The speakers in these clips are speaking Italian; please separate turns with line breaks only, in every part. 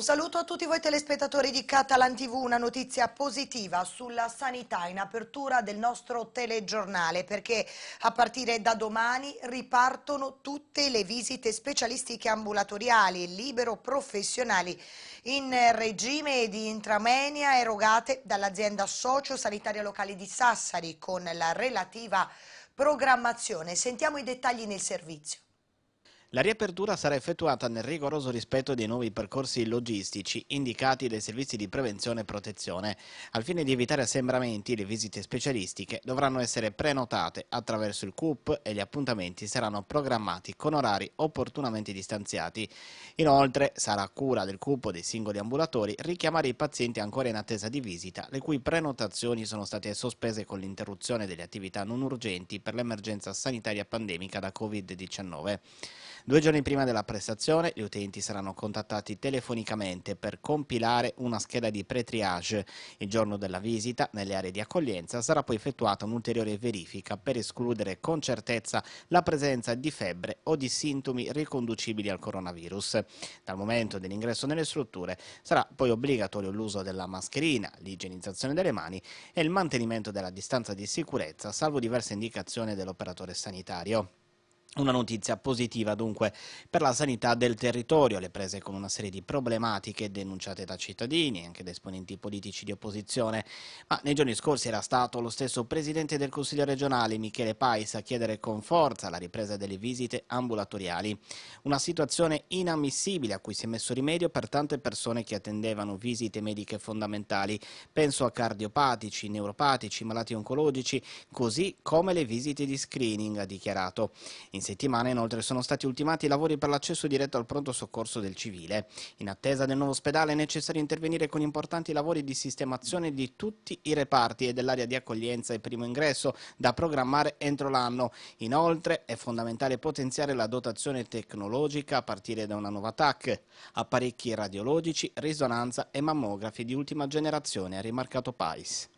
Un saluto a tutti voi telespettatori di Catalan TV, una notizia positiva sulla sanità in apertura del nostro telegiornale perché a partire da domani ripartono tutte le visite specialistiche ambulatoriali e libero professionali in regime di intramenia erogate dall'azienda sociosanitaria locale di Sassari con la relativa programmazione. Sentiamo i dettagli nel servizio.
La riapertura sarà effettuata nel rigoroso rispetto dei nuovi percorsi logistici indicati dai servizi di prevenzione e protezione. Al fine di evitare assembramenti, le visite specialistiche dovranno essere prenotate attraverso il CUP e gli appuntamenti saranno programmati con orari opportunamente distanziati. Inoltre sarà cura del CUP o dei singoli ambulatori richiamare i pazienti ancora in attesa di visita, le cui prenotazioni sono state sospese con l'interruzione delle attività non urgenti per l'emergenza sanitaria pandemica da Covid-19. Due giorni prima della prestazione gli utenti saranno contattati telefonicamente per compilare una scheda di pre-triage. Il giorno della visita nelle aree di accoglienza sarà poi effettuata un'ulteriore verifica per escludere con certezza la presenza di febbre o di sintomi riconducibili al coronavirus. Dal momento dell'ingresso nelle strutture sarà poi obbligatorio l'uso della mascherina, l'igienizzazione delle mani e il mantenimento della distanza di sicurezza salvo diverse indicazioni dell'operatore sanitario. Una notizia positiva dunque per la sanità del territorio, le prese con una serie di problematiche denunciate da cittadini e anche da esponenti politici di opposizione, ma nei giorni scorsi era stato lo stesso Presidente del Consiglio regionale Michele Pais a chiedere con forza la ripresa delle visite ambulatoriali, una situazione inammissibile a cui si è messo rimedio per tante persone che attendevano visite mediche fondamentali, penso a cardiopatici, neuropatici, malati oncologici, così come le visite di screening, ha dichiarato. In in settimana inoltre sono stati ultimati i lavori per l'accesso diretto al pronto soccorso del civile. In attesa del nuovo ospedale è necessario intervenire con importanti lavori di sistemazione di tutti i reparti e dell'area di accoglienza e primo ingresso da programmare entro l'anno. Inoltre è fondamentale potenziare la dotazione tecnologica a partire da una nuova TAC, apparecchi radiologici, risonanza e mammografi di ultima generazione, ha rimarcato Pais.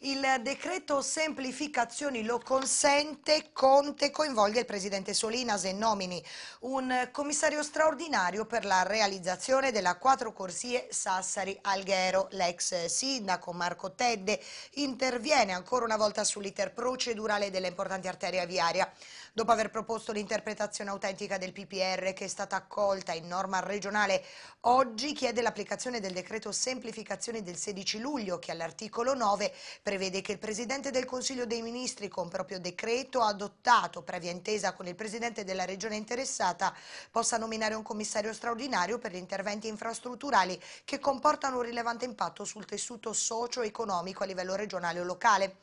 Il decreto semplificazioni lo consente, Conte coinvolge il presidente Solinas e nomini un commissario straordinario per la realizzazione della quattro corsie Sassari-Alghero. L'ex sindaco Marco Tedde interviene ancora una volta sull'iter procedurale delle importanti arterie aviaria. Dopo aver proposto l'interpretazione autentica del PPR che è stata accolta in norma regionale, oggi chiede l'applicazione del decreto semplificazioni del 16 luglio che all'articolo 9 Prevede che il Presidente del Consiglio dei Ministri, con proprio decreto adottato previa intesa con il Presidente della Regione interessata, possa nominare un commissario straordinario per gli interventi infrastrutturali che comportano un rilevante impatto sul tessuto socio-economico a livello regionale o locale.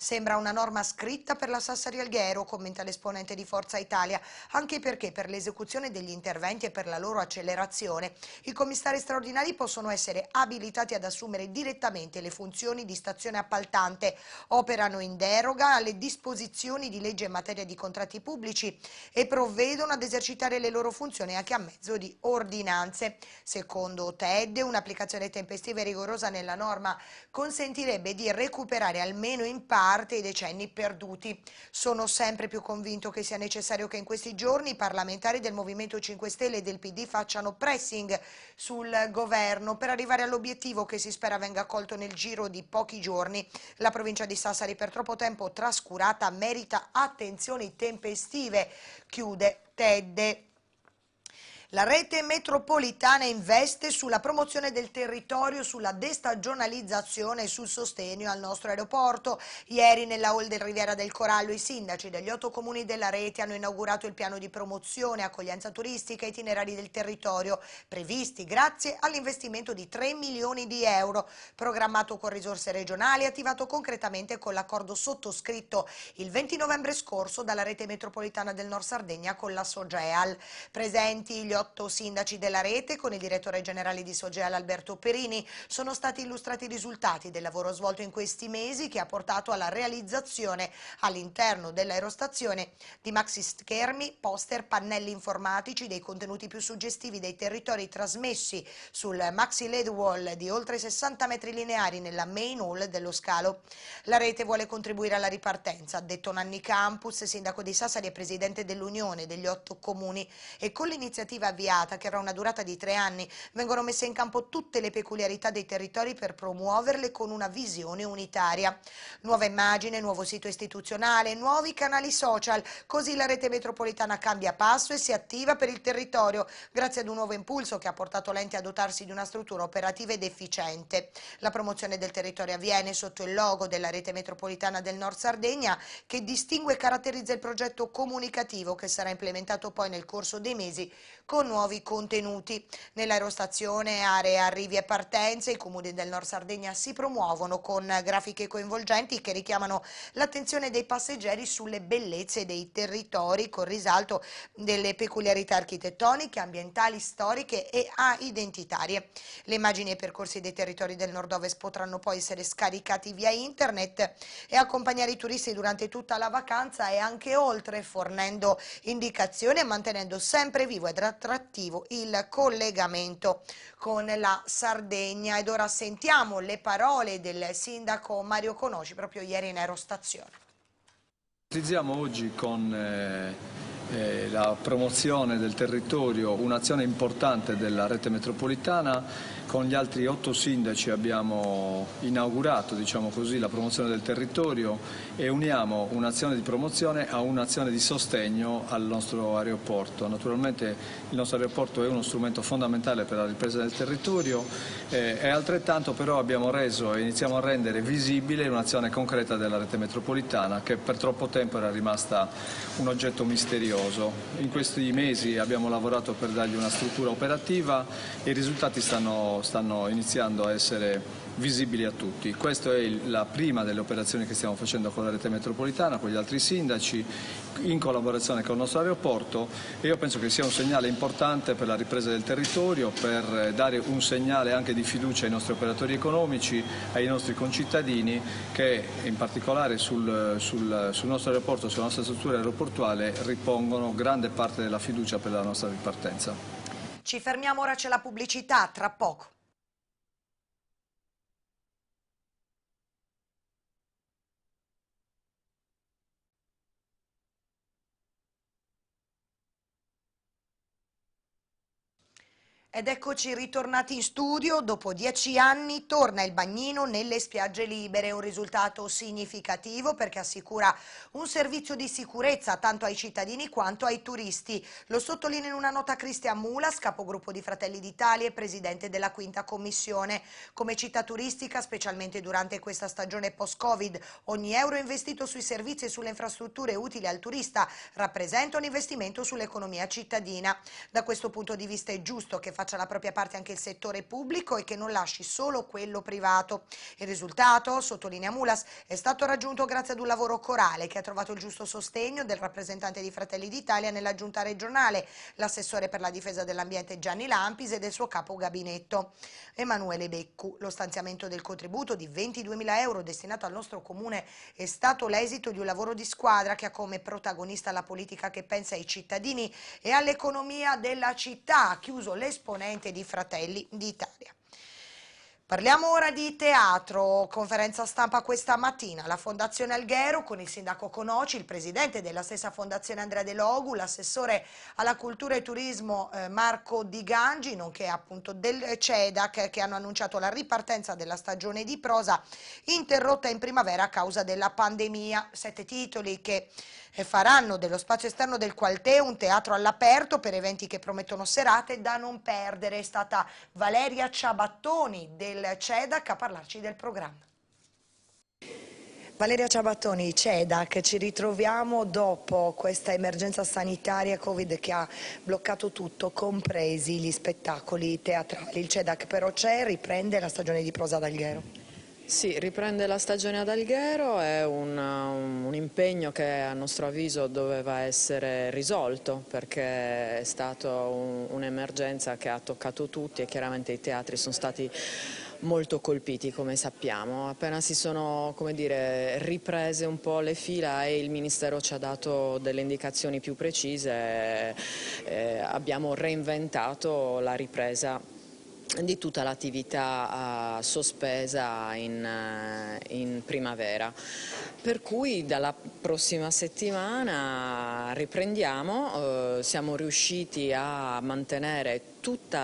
Sembra una norma scritta per la Sassari Alghero, commenta l'esponente di Forza Italia, anche perché per l'esecuzione degli interventi e per la loro accelerazione i commissari straordinari possono essere abilitati ad assumere direttamente le funzioni di stazione appaltata appaltante operano in deroga alle disposizioni di legge in materia di contratti pubblici e provvedono ad esercitare le loro funzioni anche a mezzo di ordinanze. Secondo TED, un'applicazione tempestiva e rigorosa nella norma consentirebbe di recuperare almeno in parte i decenni perduti. Sono sempre più convinto che sia necessario che in questi giorni i parlamentari del Movimento 5 Stelle e del PD facciano pressing sul governo per arrivare all'obiettivo che si spera venga accolto nel giro di pochi giorni la provincia di Sassari per troppo tempo trascurata merita attenzioni tempestive, chiude Tedde. La rete metropolitana investe sulla promozione del territorio, sulla destagionalizzazione e sul sostegno al nostro aeroporto. Ieri nella hall del Riviera del Corallo i sindaci degli otto comuni della rete hanno inaugurato il piano di promozione, accoglienza turistica e itinerari del territorio previsti grazie all'investimento di 3 milioni di euro, programmato con risorse regionali e attivato concretamente con l'accordo sottoscritto il 20 novembre scorso dalla rete metropolitana del Nord Sardegna con la Sogeal. Presenti gli otto sindaci della rete, con il direttore generale di Sogeal Alberto Perini, sono stati illustrati i risultati del lavoro svolto in questi mesi che ha portato alla realizzazione all'interno dell'aerostazione di maxi schermi, poster, pannelli informatici dei contenuti più suggestivi dei territori trasmessi sul maxi LED wall di oltre 60 metri lineari nella main hall dello scalo. La rete vuole contribuire alla ripartenza, ha detto Nanni Campus, sindaco di Sassari e presidente dell'Unione degli otto comuni e con l'iniziativa avviata, che avrà una durata di tre anni, vengono messe in campo tutte le peculiarità dei territori per promuoverle con una visione unitaria. Nuova immagine, nuovo sito istituzionale, nuovi canali social, così la rete metropolitana cambia passo e si attiva per il territorio, grazie ad un nuovo impulso che ha portato l'ente a dotarsi di una struttura operativa ed efficiente. La promozione del territorio avviene sotto il logo della rete metropolitana del Nord Sardegna, che distingue e caratterizza il progetto comunicativo che sarà implementato poi nel corso dei mesi con con nuovi contenuti. Nell'aerostazione aree arrivi e partenze i comuni del Nord Sardegna si promuovono con grafiche coinvolgenti che richiamano l'attenzione dei passeggeri sulle bellezze dei territori con risalto delle peculiarità architettoniche, ambientali, storiche e identitarie. Le immagini e i percorsi dei territori del nord-ovest potranno poi essere scaricati via internet e accompagnare i turisti durante tutta la vacanza e anche oltre, fornendo indicazioni e mantenendo sempre vivo ed attrattivo attrattivo il collegamento con la Sardegna. Ed ora sentiamo le parole del sindaco Mario Conosci proprio ieri in aerostazione.
Utilizziamo oggi con eh, eh, la promozione del territorio un'azione importante della rete metropolitana con gli altri otto sindaci abbiamo inaugurato diciamo così, la promozione del territorio e uniamo un'azione di promozione a un'azione di sostegno al nostro aeroporto. Naturalmente il nostro aeroporto è uno strumento fondamentale per la ripresa del territorio eh, e altrettanto però abbiamo reso e iniziamo a rendere visibile un'azione concreta della rete metropolitana che per troppo tempo era rimasta un oggetto misterioso. In questi mesi abbiamo lavorato per dargli una struttura operativa e i risultati stanno stanno iniziando a essere visibili a tutti. Questa è la prima delle operazioni che stiamo facendo con la rete metropolitana, con gli altri sindaci, in collaborazione con il nostro aeroporto e io penso che sia un segnale importante per la ripresa del territorio, per eh, dare un segnale anche di fiducia ai nostri operatori economici, ai nostri concittadini che in particolare sul, sul, sul nostro aeroporto, sulla nostra struttura aeroportuale ripongono grande parte della fiducia per la nostra ripartenza.
Ci fermiamo ora, c'è la pubblicità, tra poco. Ed eccoci ritornati in studio, dopo dieci anni torna il bagnino nelle spiagge libere, un risultato significativo perché assicura un servizio di sicurezza tanto ai cittadini quanto ai turisti. Lo sottolinea in una nota Cristian Mulas, capogruppo di Fratelli d'Italia e presidente della quinta commissione. Come città turistica, specialmente durante questa stagione post-Covid, ogni euro investito sui servizi e sulle infrastrutture utili al turista rappresenta un investimento sull'economia cittadina. Da questo punto di vista è giusto che faccia la propria parte anche il settore pubblico e che non lasci solo quello privato. Il risultato, sottolinea Mulas, è stato raggiunto grazie ad un lavoro corale che ha trovato il giusto sostegno del rappresentante di Fratelli d'Italia nella giunta regionale, l'assessore per la difesa dell'ambiente Gianni Lampis e del suo capo gabinetto Emanuele Beccu. Lo stanziamento del contributo di 22.000 euro destinato al nostro comune è stato l'esito di un lavoro di squadra che ha come protagonista la politica che pensa ai cittadini e all'economia della città. Ha chiuso l'esposizione esponente di Fratelli d'Italia. Parliamo ora di teatro, conferenza stampa questa mattina, la Fondazione Alghero con il sindaco Conoci, il presidente della stessa Fondazione Andrea De Logu, l'assessore alla cultura e turismo eh, Marco Di Gangi, nonché appunto del CEDAC che hanno annunciato la ripartenza della stagione di prosa interrotta in primavera a causa della pandemia, sette titoli che e faranno dello spazio esterno del Qualtè un teatro all'aperto per eventi che promettono serate da non perdere. È stata Valeria Ciabattoni del CEDAC a parlarci del programma. Valeria Ciabattoni, CEDAC, ci ritroviamo dopo questa emergenza sanitaria Covid che ha bloccato tutto, compresi gli spettacoli teatrali. Il CEDAC però c'è, riprende la stagione di prosa d'Alghero.
Sì, riprende la stagione ad Alghero, è un, un, impegno che a nostro avviso doveva essere risolto perché è stata un'emergenza un che ha toccato tutti e chiaramente i teatri sono stati molto colpiti come sappiamo. Appena si sono dire, riprese un po' le fila e il Ministero ci ha dato delle indicazioni più precise, eh, abbiamo reinventato la ripresa di tutta l'attività uh, sospesa in, uh, in, primavera. Per cui dalla prossima settimana riprendiamo, uh, siamo riusciti a mantenere tutto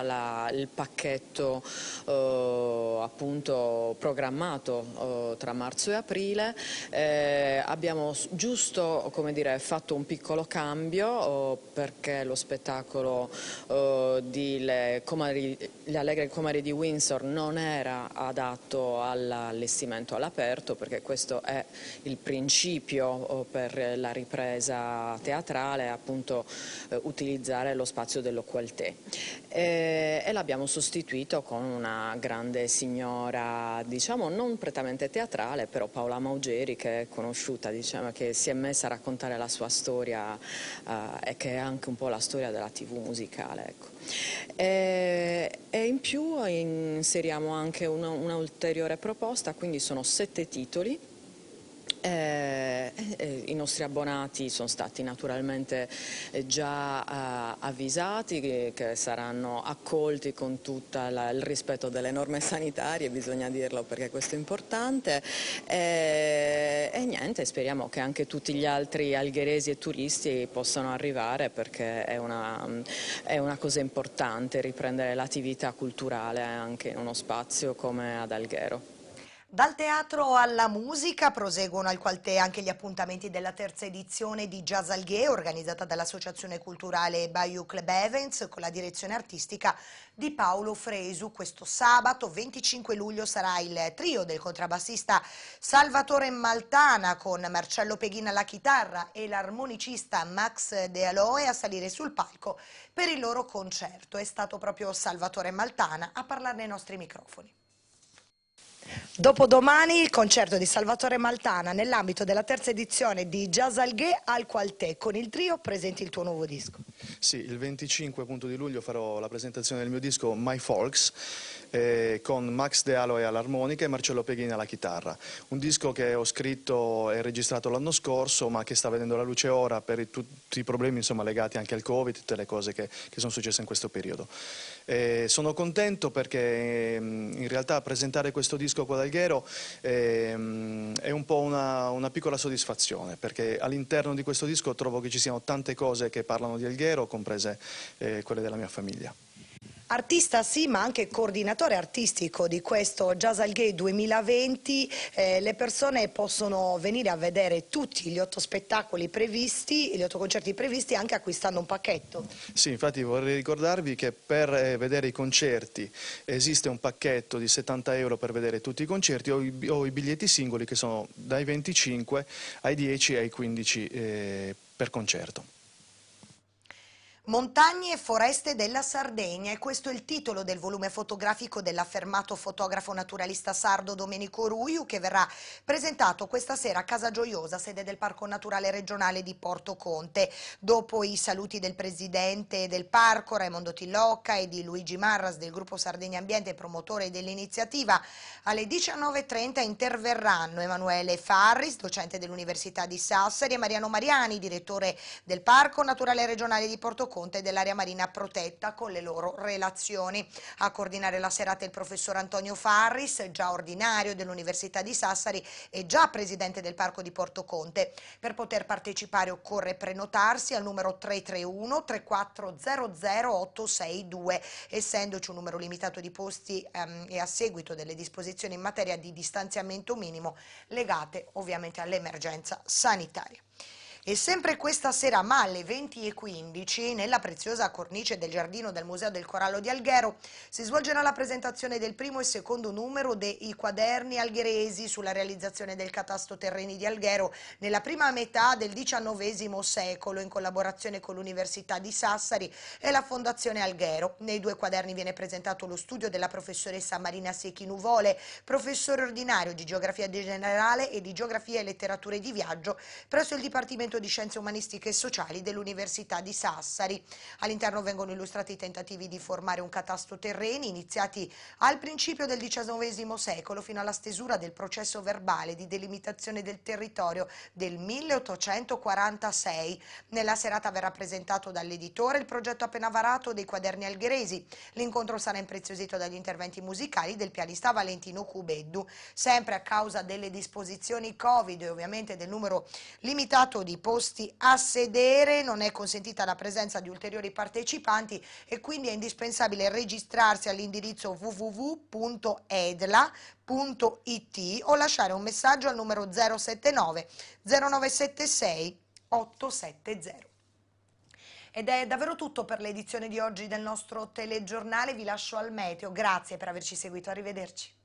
il pacchetto eh, appunto programmato eh, tra marzo e aprile, eh, abbiamo giusto dire, fatto un piccolo cambio eh, perché lo spettacolo eh, di le, comari, Allegre Comari di Windsor non era adatto all'allestimento all'aperto perché questo è il principio eh, per la ripresa teatrale, appunto utilizzare lo spazio dello eh, e l'abbiamo sostituito con una grande signora, diciamo non prettamente teatrale, però Paola Maugeri che è conosciuta, diciamo, che si è messa a raccontare la sua storia eh, e che è anche un po' la storia della tv musicale. Ecco. E, eh, e, in più inseriamo anche un'ulteriore proposta, quindi sono sette titoli eh, eh, I nostri abbonati sono stati naturalmente eh, già eh, avvisati che, che, saranno accolti con tutto il rispetto delle norme sanitarie, bisogna dirlo perché questo è importante eh, e niente, speriamo che anche tutti gli altri algheresi e turisti possano arrivare perché è una, è una cosa importante riprendere l'attività culturale anche in uno spazio come ad Alghero.
Dal teatro alla musica proseguono al Qualtè anche gli appuntamenti della terza edizione di Jazz al organizzata dall'Associazione Culturale Bayou Club Events con la direzione artistica di Paolo Fresu. Questo sabato 25 luglio sarà il trio del contrabbassista Salvatore Maltana con Marcello Peghina alla chitarra e l'armonicista Max De Aloe a salire sul palco per il loro concerto. È stato proprio Salvatore Maltana a parlare nei nostri microfoni. Dopodomani il concerto di Salvatore Maltana nell'ambito della terza edizione di Jazz Alghè al Qualtè. Con il trio presenti il tuo nuovo disco.
Sì, il 25 di luglio farò la presentazione del mio disco My Folks eh, con Max De Aloe all'armonica e Marcello Peghini alla chitarra. Un disco che ho scritto e registrato l'anno scorso ma che sta vedendo la luce ora per tutti i problemi insomma, legati anche al Covid, tutte le cose che, che sono successe in questo periodo. Eh, sono contento perché mm, in realtà presentare questo disco qua da Alghero ehm, è un po' una, una piccola soddisfazione perché all'interno di questo disco trovo che ci siano tante cose che parlano di Alghero, comprese eh, quelle della mia famiglia.
Artista sì, ma anche coordinatore artistico di questo Jazz al 2020. Eh, le persone possono venire a vedere tutti gli otto spettacoli previsti, gli otto concerti previsti, anche acquistando un pacchetto.
Sì, infatti vorrei ricordarvi che per eh, vedere i concerti esiste un pacchetto di 70 euro per vedere tutti i concerti o i, o i biglietti singoli che sono dai 25 ai 10 ai 15 eh, per concerto.
Montagne e foreste della Sardegna e questo è il titolo del volume fotografico dell'affermato fotografo naturalista sardo Domenico Ruiu che verrà presentato questa sera a Casa Gioiosa, sede del Parco Naturale Regionale di Porto Conte. Dopo i saluti del presidente del parco Raimondo Tillocca e di Luigi Marras del gruppo Sardegna Ambiente, promotore dell'iniziativa, alle 19.30 interverranno Emanuele Farris, docente dell'Università di Sassari e Mariano Mariani, direttore del Parco Naturale Regionale di Porto Conte Conte dell'area marina protetta con le loro relazioni. A coordinare la serata il professor Antonio Farris, già ordinario dell'Università di Sassari e già presidente del Parco di Porto Conte. Per poter partecipare occorre prenotarsi al numero 331 3400 862, essendoci un numero limitato di posti ehm, e a seguito delle disposizioni in materia di distanziamento minimo legate ovviamente all'emergenza sanitaria. E sempre questa sera, ma alle 20.15, nella preziosa cornice del giardino del Museo del Corallo di Alghero, si svolgerà la presentazione del primo e secondo numero dei quaderni algheresi sulla realizzazione del catasto terreni di Alghero nella prima metà del XIX secolo, in collaborazione con l'Università di Sassari e la Fondazione Alghero. Nei due quaderni viene presentato lo studio della professoressa Marina Secchi Nuvole, professore ordinario di Geografia Generale e di Geografia e Letterature di Viaggio presso il Dipartimento Dipartimento di Scienze Umanistiche e Sociali dell'Università di Sassari. All'interno vengono illustrati i tentativi di formare un catasto terreni iniziati al principio del XIX secolo fino alla stesura del processo verbale di delimitazione del territorio del 1846. Nella serata verrà presentato dall'editore il progetto appena varato dei quaderni algheresi. L'incontro sarà impreziosito dagli interventi musicali del pianista Valentino Cubeddu. Sempre a causa delle disposizioni Covid e ovviamente del numero limitato di posti a sedere, non è consentita la presenza di ulteriori partecipanti e quindi è indispensabile registrarsi all'indirizzo www.edla.it o lasciare un messaggio al numero 079 0976 870. Ed è davvero tutto per l'edizione di oggi del nostro telegiornale, vi lascio al meteo, grazie per averci seguito, arrivederci.